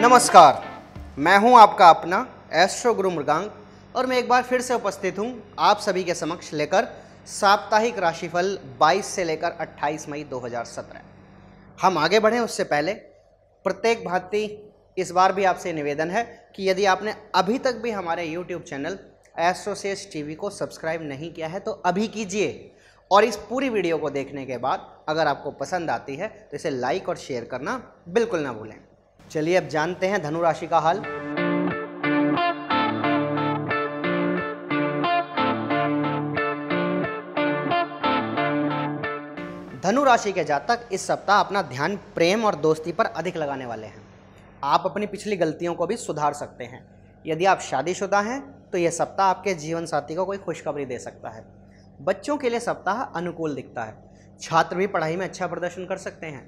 नमस्कार मैं हूं आपका अपना एस्ट्रो गुरु मृगांक और मैं एक बार फिर से उपस्थित हूं आप सभी के समक्ष लेकर साप्ताहिक राशिफल 22 से लेकर 28 मई 2017 हम आगे बढ़ें उससे पहले प्रत्येक भारती इस बार भी आपसे निवेदन है कि यदि आपने अभी तक भी हमारे यूट्यूब चैनल एस्ट्रोसेस टीवी को सब्सक्राइब नहीं किया है तो अभी कीजिए और इस पूरी वीडियो को देखने के बाद अगर आपको पसंद आती है तो इसे लाइक और शेयर करना बिल्कुल ना भूलें चलिए अब जानते हैं धनु राशि का हाल धनु राशि के जातक इस सप्ताह अपना ध्यान प्रेम और दोस्ती पर अधिक लगाने वाले हैं आप अपनी पिछली गलतियों को भी सुधार सकते हैं यदि आप शादीशुदा हैं तो यह सप्ताह आपके जीवन साथी को कोई खुशखबरी दे सकता है बच्चों के लिए सप्ताह अनुकूल दिखता है छात्र भी पढ़ाई में अच्छा प्रदर्शन कर सकते हैं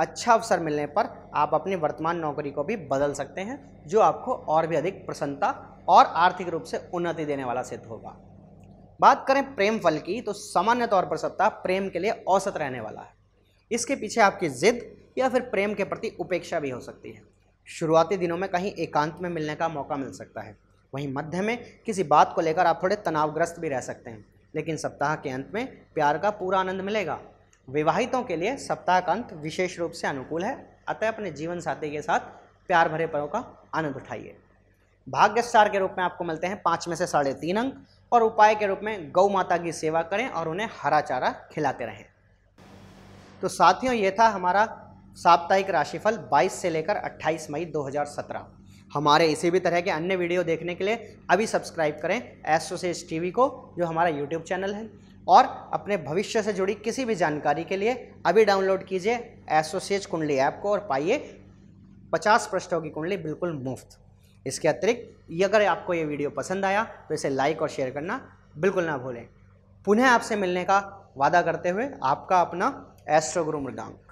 अच्छा अवसर मिलने पर आप अपनी वर्तमान नौकरी को भी बदल सकते हैं जो आपको और भी अधिक प्रसन्नता और आर्थिक रूप से उन्नति देने वाला सिद्ध होगा बात करें प्रेम फल की तो सामान्य तौर पर सप्ताह प्रेम के लिए औसत रहने वाला है इसके पीछे आपकी जिद या फिर प्रेम के प्रति उपेक्षा भी हो सकती है शुरुआती दिनों में कहीं एकांत में मिलने का मौका मिल सकता है वहीं मध्य में किसी बात को लेकर आप थोड़े तनावग्रस्त भी रह सकते हैं लेकिन सप्ताह के अंत में प्यार का पूरा आनंद मिलेगा विवाहितों के लिए सप्ताह का अंत विशेष रूप से अनुकूल है अतः अपने जीवन साथी के साथ प्यार भरे पलों का आनंद उठाइए भाग्य स्टार के रूप में आपको मिलते हैं पाँच में से साढ़े तीन अंक और उपाय के रूप में गौ माता की सेवा करें और उन्हें हरा चारा खिलाते रहें तो साथियों ये था हमारा साप्ताहिक राशिफल 22 से लेकर 28 मई 2017 हमारे इसी भी तरह के अन्य वीडियो देखने के लिए अभी सब्सक्राइब करें एसोसिएट टी को जो हमारा यूट्यूब चैनल है और अपने भविष्य से जुड़ी किसी भी जानकारी के लिए अभी डाउनलोड कीजिए एसोसिएज कुंडली ऐप को और पाइए पचास पृष्ठों की कुंडली बिल्कुल मुफ्त इसके अतिरिक्त अगर आपको ये वीडियो पसंद आया तो इसे लाइक और शेयर करना बिल्कुल ना भूलें पुनः आपसे मिलने का वादा करते हुए आपका अपना एस्ट्रो गुरु